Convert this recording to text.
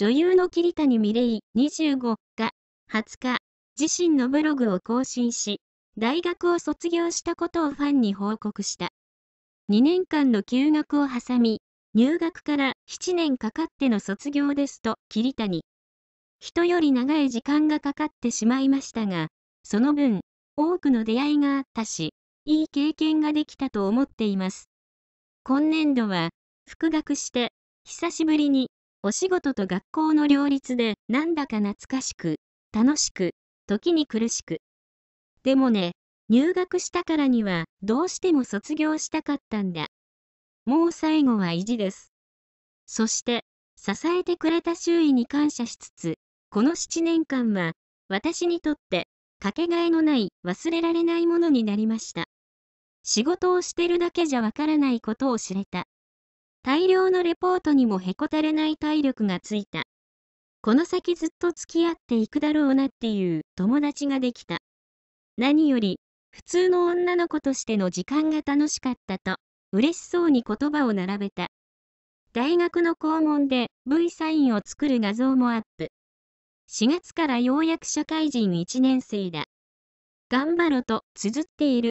女優の桐谷美玲25が20日、自身のブログを更新し、大学を卒業したことをファンに報告した。2年間の休学を挟み、入学から7年かかっての卒業ですと桐谷。人より長い時間がかかってしまいましたが、その分、多くの出会いがあったし、いい経験ができたと思っています。今年度は、復学して、久しぶりにお仕事と学校の両立で、なんだか懐かしく、楽しく、時に苦しく。でもね、入学したからには、どうしても卒業したかったんだ。もう最後は意地です。そして、支えてくれた周囲に感謝しつつ、この7年間は、私にとって、かけがえのない忘れられないものになりました。仕事をしてるだけじゃわからないことを知れた。大量のレポートにもへこたれない体力がついた。この先ずっと付き合っていくだろうなっていう友達ができた。何より、普通の女の子としての時間が楽しかったと、嬉しそうに言葉を並べた。大学の校門で V サインを作る画像もアップ。4月からようやく社会人1年生だ。頑張ろと綴っている。